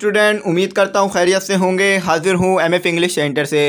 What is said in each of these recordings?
student उम्मीद करता हूँ खैरियत से होंगे हाजिर हूँ एम एफ इंग्लिश सेंटर से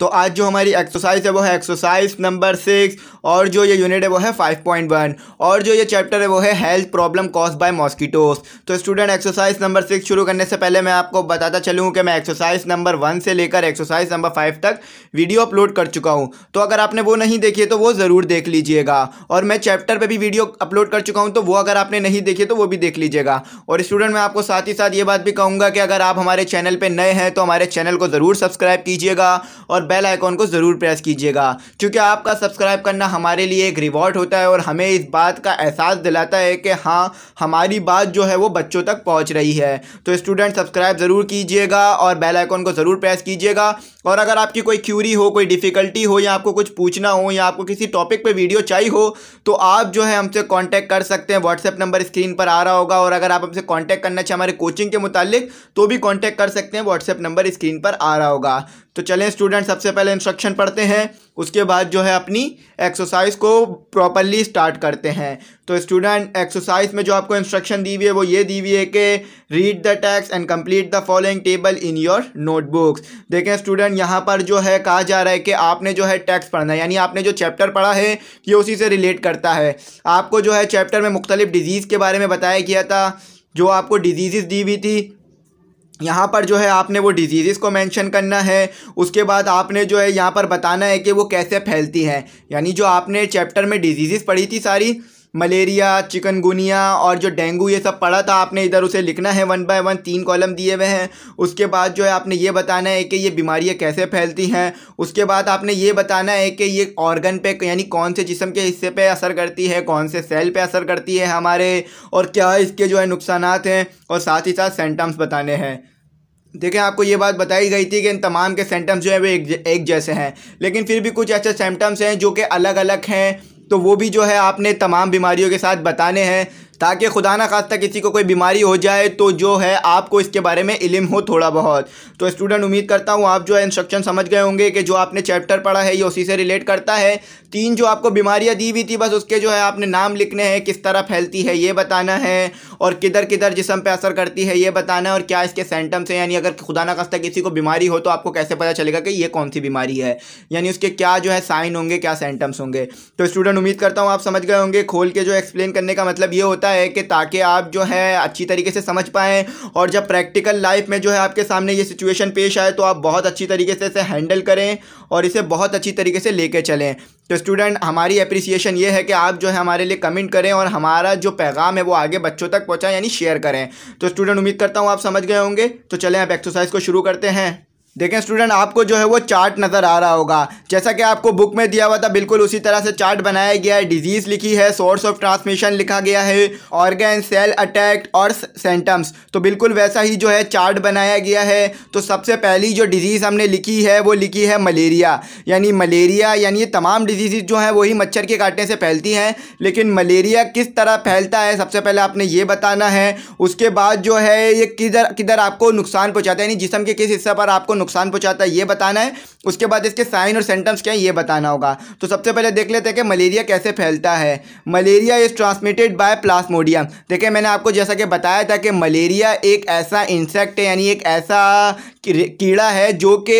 तो आज जो हमारी एक्सरसाइज है वो है एक्सरसाइज नंबर सिक्स और जो ये यूनिट है वो है फाइव पॉइंट वन और जो ये चैप्टर है वो है health problem caused by mosquitoes तो स्टूडेंट एक्सरसाइज नंबर सिक्स शुरू करने से पहले मैं आपको बताता चलूँ कि मैं एक्सरसाइज नंबर वन से लेकर एक्सरसाइज नंबर फाइव तक वीडियो अपलोड कर चुका हूँ तो अगर आपने वो नहीं देखी है तो वो ज़रूर देख लीजिएगा और मैं चैप्टर पर भी वीडियो अपलोड कर चुका हूँ तो वो अगर आपने नहीं देखी तो वो भी देख लीजिएगा और स्टूडेंट मैं आपको साथ ही साथ ये बात भी कहूँगा कि अगर आप हमारे चैनल पर नए हैं तो हमारे चैनल को ज़रूर सब्सक्राइब कीजिएगा और बेल आइकॉन को ज़रूर प्रेस कीजिएगा क्योंकि आपका सब्सक्राइब करना हमारे लिए एक रिवॉर्ड होता है और हमें इस बात का एहसास दिलाता है कि हाँ हमारी बात जो है वो बच्चों तक पहुँच रही है तो स्टूडेंट सब्सक्राइब ज़रूर कीजिएगा और बेल आइकॉन को ज़रूर प्रेस कीजिएगा और अगर आपकी कोई क्यूरी हो कोई डिफ़िकल्टी हो या आपको कुछ पूछना हो या आपको किसी टॉपिक पर वीडियो चाहिए हो तो आप जो है हमसे कॉन्टैक्ट कर सकते हैं व्हाट्सएप नंबर स्क्रीन पर आ रहा होगा और अगर आप हमसे कॉन्टैक्ट करना चाहें हमारे कोचिंग के मुतालिक तो भी कॉन्टैक्ट कर सकते हैं व्हाट्सएप नंबर स्क्रीन पर आ रहा होगा तो चलें स्टूडेंट सबसे पहले इंस्ट्रक्शन पढ़ते हैं उसके बाद जो है अपनी एक्सरसाइज को प्रॉपरली स्टार्ट करते हैं तो स्टूडेंट एक्सरसाइज में जो आपको इंस्ट्रक्शन दी हुई है वो ये दी हुई है कि read the text and complete the following table in your notebooks देखें स्टूडेंट यहाँ पर जो है कहा जा रहा है कि आपने जो है टैक्स पढ़ना है यानी आपने जो चैप्टर पढ़ा है ये उसी से रिलेट करता है आपको जो है चैप्टर में मुख्तलिफ डिजीज़ के बारे में बताया गया था जो आपको डिजीज़ दी हुई थी यहाँ पर जो है आपने वो डिजीज़ को मेंशन करना है उसके बाद आपने जो है यहाँ पर बताना है कि वो कैसे फैलती हैं यानी जो आपने चैप्टर में डिजीज़ पढ़ी थी सारी मलेरिया चिकनगुनिया और जो डेंगू ये सब पढ़ा था आपने इधर उसे लिखना है वन बाय वन तीन कॉलम दिए हुए हैं उसके बाद जो है आपने ये बताना है कि ये बीमारियाँ कैसे फैलती हैं उसके बाद आपने ये बताना है कि ये ऑर्गन पे यानी कौन से जिसम के हिस्से पे असर करती है कौन से सेल पे असर करती है हमारे और क्या इसके जो है नुकसान हैं और साथ ही साथ सेंटम्स बताने हैं देखिए आपको ये बात बताई गई थी कि इन तमाम के सेंटम्स जो है वे एक, एक जैसे हैं लेकिन फिर भी कुछ ऐसे सेंटम्स हैं जो कि अलग अलग हैं तो वो भी जो है आपने तमाम बीमारियों के साथ बताने हैं ताकि खुदा न खास्ता किसी को कोई बीमारी हो जाए तो जो है आपको इसके बारे में इलम हो थोड़ा बहुत तो स्टूडेंट उम्मीद करता हूँ आप जो है इंस्ट्रक्शन समझ गए होंगे कि जो आपने चैप्टर पढ़ा है ये उसी से रिलेट करता है तीन जो आपको बीमारियाँ दी हुई थी बस उसके जो है आपने नाम लिखने हैं किस तरह फैलती है ये बताना है और किधर किधर जिसम पर असर करती है ये बताना है और क्या इसके सेंटम्स हैं यानी अगर खुदा न खास्ता किसी को बीमारी हो तो आपको कैसे पता चलेगा कि ये कौन सी बीमारी है यानी उसके क्या जो है साइन होंगे क्या सेंटम्स होंगे तो स्टूडेंट उम्मीद करता हूँ आप समझ गए होंगे खोल के जो एक्सप्लेन करने का मतलब ये होता होता है कि ताकि आप जो है अच्छी तरीके से समझ पाएँ और जब प्रैक्टिकल लाइफ में जो है आपके सामने ये सिचुएशन पेश आए तो आप बहुत अच्छी तरीके से इसे हैंडल करें और इसे बहुत अच्छी तरीके से ले चलें तो स्टूडेंट हमारी अप्रिसिएशन ये है कि आप जो है हमारे लिए कमेंट करें और हमारा जो पैगाम है वो आगे बच्चों तक पहुँचाएँ यानी शेयर करें तो स्टूडेंट उम्मीद करता हूँ आप समझ गए होंगे तो चलें आप एक्सरसाइज को शुरू करते हैं देखें स्टूडेंट आपको जो है वो चार्ट नज़र आ रहा होगा जैसा कि आपको बुक में दिया हुआ था बिल्कुल उसी तरह से चार्ट बनाया गया है डिजीज़ लिखी है सोर्स ऑफ ट्रांसमिशन लिखा गया है ऑर्गेन सेल अटैक और सेंटम्स तो बिल्कुल वैसा ही जो है चार्ट बनाया गया है तो सबसे पहली जो डिजीज़ हमने लिखी है वो लिखी है मलेरिया यानी मलेरिया यानी ये तमाम डिजीज़ जो हैं वही मच्छर के काटने से फैलती हैं लेकिन मलेरिया किस तरह फैलता है सबसे पहले आपने ये बताना है उसके बाद जो है ये किधर किधर आपको नुकसान पहुँचाता है यानी जिसम के किस हिस्से पर आपको नुकसान पहुंचाता है ये बताना है उसके बाद इसके साइन और सेंटम्स क्या है ये बताना होगा तो सबसे पहले देख लेते हैं कि मलेरिया कैसे फैलता है malaria is transmitted by plasmodium देखिए मैंने आपको जैसा कि बताया था कि मलेरिया एक ऐसा इंसेक्ट है यानी एक ऐसा कीड़ा है जो कि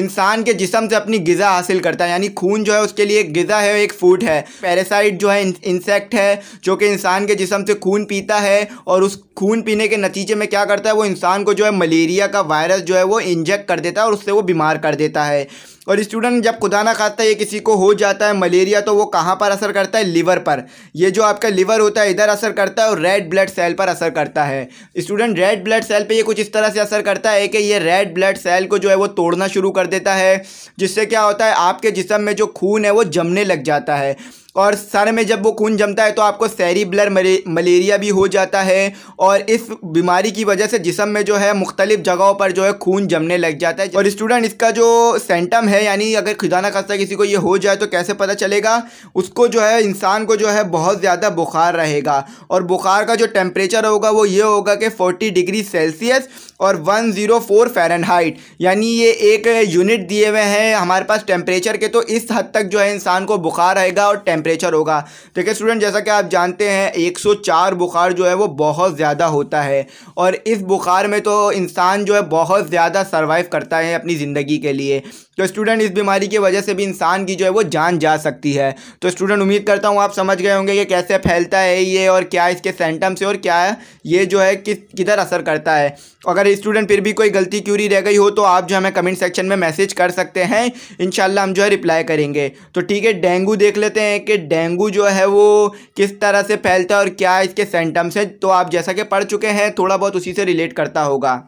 इंसान के जिसम से अपनी गज़ा हासिल करता है यानी खून जो है उसके लिए एक गज़ा है एक फूड है पैरासाइट जो है इंसेक्ट है जो कि इंसान के जिसम से खून पीता है और उस खून पीने के नतीजे में क्या करता है वो इंसान को जो है मलेरिया का वायरस जो है वो इंजेक्ट कर देता है और उससे वो बीमार कर देता है और स्टूडेंट जब खुदाना खाता ये किसी को हो जाता है मलेरिया तो वो कहाँ पर असर करता है लीवर पर ये जो आपका लीवर होता है इधर असर करता है और रेड ब्लड सेल पर असर करता है स्टूडेंट रेड ब्लड सेल पर ये कुछ इस तरह से असर करता है कि ये रेड ब्लड सेल को जो है वो तोड़ना शुरू कर देता है जिससे क्या होता है आपके जिसम में जो खून है वो जमने लग जाता है और सर में जब वो खून जमता है तो आपको सैरी ब्लर मलेरिया भी हो जाता है और इस बीमारी की वजह से जिसम में जो है मुख्तलिफ जगहों पर जो है खून जमने लग जाता है और स्टूडेंट इसका जो सेंटम है यानी अगर खुदाना खासा किसी को ये हो जाए तो कैसे पता चलेगा उसको जो है इंसान को जो है बहुत ज़्यादा बुखार रहेगा और बुखार का जो टेम्परेचर होगा वो ये होगा कि फोर्टी डिग्री सेल्सियस और वन ज़ीरो फोर फ़ारेनहाइट यानी ये एक यूनिट दिए हुए हैं हमारे पास टेम्परेचर के तो इस हद तक जो है इंसान को बुखार रहेगा और टेम्प टेम्परेचर होगा देखिए स्टूडेंट जैसा कि आप जानते हैं 104 बुखार जो है वो बहुत ज़्यादा होता है और इस बुखार में तो इंसान जो है बहुत ज़्यादा सर्वाइव करता है अपनी ज़िंदगी के लिए तो स्टूडेंट इस बीमारी की वजह से भी इंसान की जो है वो जान जा सकती है तो स्टूडेंट उम्मीद करता हूँ आप समझ गए होंगे कि कैसे फैलता है ये और क्या इसके सेंटम्स है और क्या है ये जो है किस किधर असर करता है अगर स्टूडेंट फिर भी कोई गलती क्यूरी रह गई हो तो आप जो हमें कमेंट सेक्शन में मैसेज कर सकते हैं इन हम जो है रिप्लाई करेंगे तो ठीक है डेंगू देख लेते हैं कि डेंगू जो है वो किस तरह से फैलता है और क्या इसके सेंटम्स हैं तो आप जैसा कि पढ़ चुके हैं थोड़ा बहुत उसी से रिलेट करता होगा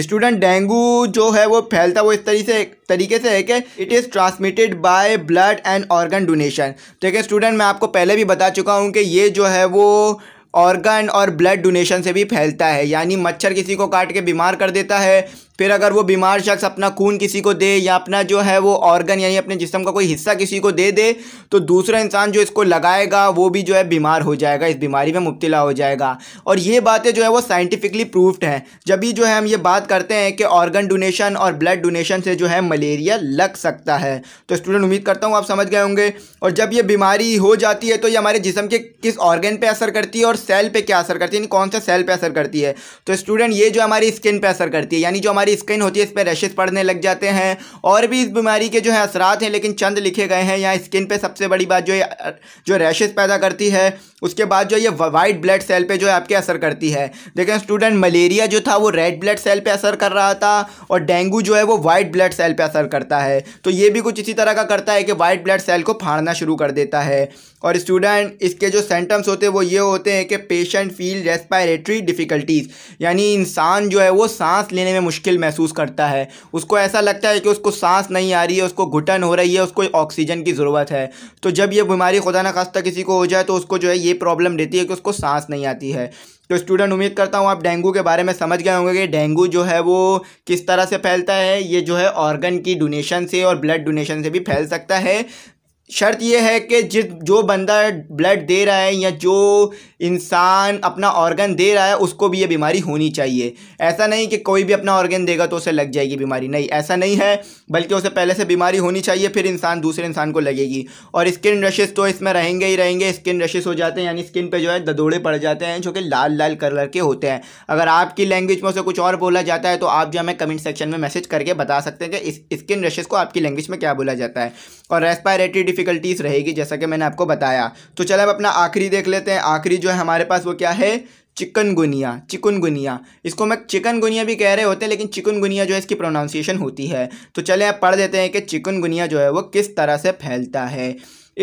स्टूडेंट डेंगू जो है वो फैलता वो इस तरीके से तरीके से है कि it is transmitted by blood and organ donation ठीक है स्टूडेंट मैं आपको पहले भी बता चुका हूँ कि ये जो है वो ऑर्गन और ब्लड डोनेशन से भी फैलता है यानी मच्छर किसी को काट के बीमार कर देता है फिर अगर वो बीमार शख्स अपना खून किसी को दे या अपना जो है वो ऑर्गन यानी अपने जिसम का कोई हिस्सा किसी को दे दे तो दूसरा इंसान जो इसको लगाएगा वो भी जो है बीमार हो जाएगा इस बीमारी में मुब्तला हो जाएगा और ये बातें जो है वो साइंटिफिकली प्रूफ्ड हैं जब भी जो है हम ये बात करते हैं कि ऑर्गन डोनेशन और ब्लड डोनेशन से जो है मलेरिया लग सकता है तो स्टूडेंट उम्मीद करता हूँ आप समझ गए होंगे और जब ये बीमारी हो जाती है तो ये हमारे जिसम के किस ऑर्गन पर असर करती है और सेल पर क्या असर करती है यानी कौन सा सेल पर असर करती है तो स्टूडेंट ये जो हमारी स्किन पर असर करती है यानी जो हमारी हमारी स्किन होती है इस पर रैशेज पड़ने लग जाते हैं और भी इस बीमारी के जो है असरात हैं लेकिन चंद लिखे गए हैं यहाँ स्किन पर सबसे बड़ी बात जो जो रैशेज पैदा करती है उसके बाद जो ये वाइट ब्लड सेल पे जो है आपके असर करती है देखें स्टूडेंट मलेरिया जो था वो रेड ब्लड सेल पे असर कर रहा था और डेंगू जो है वो वाइट ब्लड सेल पे असर करता है तो ये भी कुछ इसी तरह का करता है कि वाइट ब्लड सेल को फाड़ना शुरू कर देता है और स्टूडेंट इसके जो सेंटम्स होते हैं वो ये होते हैं कि पेशेंट फील रेस्पायरेटरी डिफ़िकल्टीज़ यानी इंसान जो है वो सांस लेने में मुश्किल महसूस करता है उसको ऐसा लगता है कि उसको सांस नहीं आ रही है उसको घुटन हो रही है उसको ऑक्सीजन की ज़रूरत है तो जब ये बीमारी खुदा ना खास्ता किसी को हो जाए तो उसको जो है ये प्रॉब्लम रहती है कि उसको सांस नहीं आती है तो स्टूडेंट उम्मीद करता हूँ आप डेंगू के बारे में समझ गए होंगे कि डेंगू जो है वो किस तरह से फैलता है ये जो है ऑर्गन की डोनेशन से और ब्लड डोनेशन से भी फैल सकता है शर्त यह है कि जिस जो बंदा ब्लड दे रहा है या जो इंसान अपना ऑर्गन दे रहा है उसको भी ये बीमारी होनी चाहिए ऐसा नहीं कि कोई भी अपना ऑर्गन देगा तो उसे लग जाएगी बीमारी नहीं ऐसा नहीं है बल्कि उसे पहले से बीमारी होनी चाहिए फिर इंसान दूसरे इंसान को लगेगी और स्किन रशेस तो इसमें रहेंगे ही रहेंगे स्किन रशेस हो जाते हैं यानी स्किन पर जो है ददोड़े पड़ जाते हैं जो कि लाल लाल कलर के होते हैं अगर आपकी लैंग्वेज में उसे कुछ और बोला जाता है तो आप जो हमें कमेंट सेक्शन में मैसेज करके बता सकते हैं कि स्किन रशेस को आपकी लैंग्वेज में क्या बोला जाता है और रेस्पायरेटरी डिफ़िकल्टीज़ रहेगी जैसा कि मैंने आपको बताया तो चलो अब अपना आखिरी देख लेते हैं आखिरी जो है हमारे पास वो क्या है चिकनगुनिया चिकनगुनिया इसको मैं चिकनगुनिया भी कह रहे होते हैं लेकिन चिकनगुनिया जो है इसकी प्रोनाउंसिएशन होती है तो चले आप पढ़ देते हैं कि चिकनगुनिया जो है वो किस तरह से फैलता है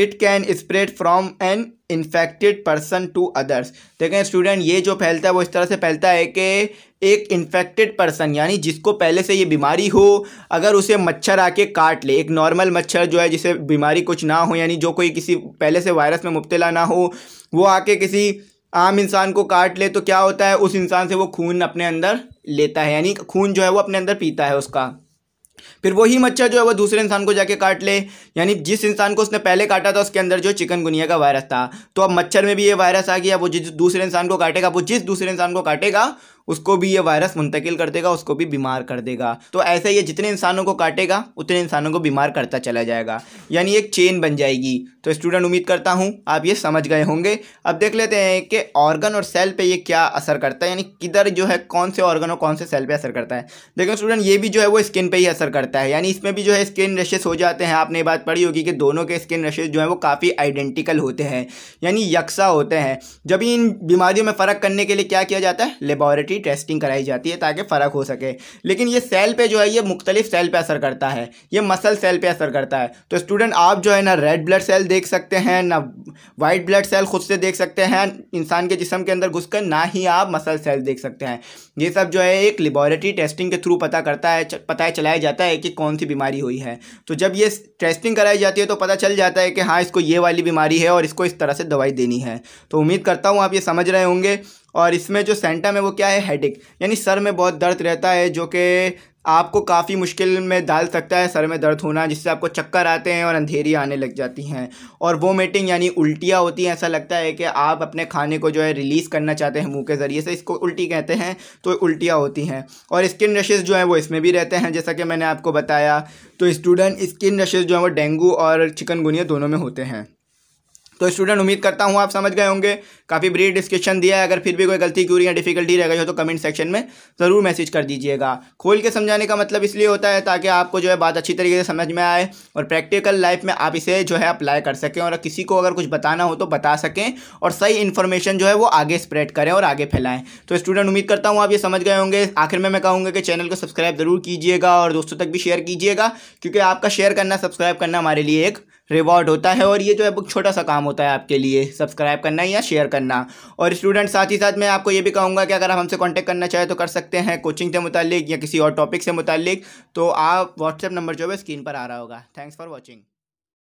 it can spread from an infected person to others देखें स्टूडेंट ये जो फैलता है वो इस तरह से फैलता है कि एक इन्फेक्टेड पर्सन यानी जिसको पहले से ये बीमारी हो अगर उसे मच्छर आके काट ले एक नॉर्मल मच्छर जो है जिसे बीमारी कुछ ना हो यानी जो कोई किसी पहले से वायरस में मुबतला ना हो वो आके किसी आम इंसान को काट ले तो क्या होता है उस इंसान से वो खून अपने अंदर लेता है यानी खून जो है वो अपने अंदर पीता है उसका फिर वही मच्छर जो है वो दूसरे इंसान को जाके काट ले यानी जिस इंसान को उसने पहले काटा था उसके अंदर जो चिकनगुनिया का वायरस था तो अब मच्छर में भी ये वायरस आ गया वो जिस दूसरे इंसान को काटेगा वो जिस दूसरे इंसान को काटेगा उसको भी ये वायरस मुंतकिल कर देगा उसको भी बीमार कर देगा तो ऐसे ये जितने इंसानों को काटेगा उतने इंसानों को बीमार करता चला जाएगा यानी एक चेन बन जाएगी तो स्टूडेंट उम्मीद करता हूँ आप ये समझ गए होंगे अब देख लेते हैं कि ऑर्गन और सेल पर यह क्या असर करता है यानी किधर जो है कौन से ऑर्गन और कौन से सेल पर असर करता है देखो स्टूडेंट ये भी जो है वो स्किन पर ही असर करता है यानी इसमें भी जो है स्किन रशेस हो जाते हैं आपने ये बात पढ़ी होगी कि दोनों के स्किन रशेस जो हैं वो काफ़ी आइडेंटिकल होते हैं यानी यकसा होते हैं जब इन बीमारियों में फ़र्क करने के लिए क्या किया जाता है लेबॉरेटरी की टेस्टिंग कराई जाती है ताकि फ़र्क हो सके लेकिन ये सेल पे जो है ये मुख्तलिफ सेल पे असर करता है ये मसल सेल पे असर करता है तो स्टूडेंट आप जो है ना रेड ब्लड सेल देख सकते हैं ना वाइट ब्लड सेल खुद से देख सकते हैं इंसान के जिसम के अंदर घुस ना ही आप मसल सेल देख सकते हैं ये सब जो है एक लेबॉरेटरी टेस्टिंग के थ्रू पता करता है पता है चलाया जाता है कि कौन सी बीमारी हुई है तो जब ये टेस्टिंग कराई जाती है तो पता चल जाता है कि हाँ इसको ये वाली बीमारी है और इसको इस तरह से दवाई देनी है तो उम्मीद करता हूँ आप ये समझ रहे होंगे और इसमें जो सेंटम है वो क्या है हेडिक यानी सर में बहुत दर्द रहता है जो कि आपको काफ़ी मुश्किल में डाल सकता है सर में दर्द होना जिससे आपको चक्कर आते हैं और अंधेरी आने लग जाती हैं और वो मेटिंग यानी उल्टियाँ होती हैं ऐसा लगता है कि आप अपने खाने को जो है रिलीज़ करना चाहते हैं मुंह के ज़रिए से इसको उल्टी कहते हैं तो उल्टियाँ होती हैं और स्किन रशेज़ जो हैं वो इसमें भी रहते हैं जैसा कि मैंने आपको बताया तो स्टूडेंट स्किन रशेज़ जो हैं वो डेंगू और चिकनगुनिया दोनों में होते हैं तो स्टूडेंट उम्मीद करता हूँ आप समझ गए होंगे काफ़ी ब्रीफ डिस्कशन दिया है अगर फिर भी कोई गलती क्यूरी या डिफिकल्टी रह गई हो तो कमेंट सेक्शन में ज़रूर मैसेज कर दीजिएगा खोल के समझाने का मतलब इसलिए होता है ताकि आपको जो है बात अच्छी तरीके से समझ में आए और प्रैक्टिकल लाइफ में आप इसे जो है अप्लाई कर सकें और किसी को अगर कुछ बताना हो तो बता सकें और सही इन्फॉर्मेशन जो है वो आगे स्प्रेड करें और आगे फैलाएँ तो स्टूडेंट उम्मीद करता हूँ आप ये समझ गए होंगे आखिर में मैं कहूँगा कि चैनल को सब्सक्राइब ज़रूर कीजिएगा और दोस्तों तक भी शेयर कीजिएगा क्योंकि आपका शेयर करना सब्सक्राइब करना हमारे लिए एक रिवॉर्ड होता है और ये जो है बुक छोटा सा काम होता है आपके लिए सब्सक्राइब करना या शेयर करना और स्टूडेंट साथ ही साथ मैं आपको ये भी कहूँगा कि अगर आप हमसे कॉन्टैक्ट करना चाहें तो कर सकते हैं कोचिंग से मुतालिक या किसी और टॉपिक से मुतलिक तो आप व्हाट्सएप नंबर जो है स्क्रीन पर आ रहा होगा थैंक्स फॉर वॉचिंग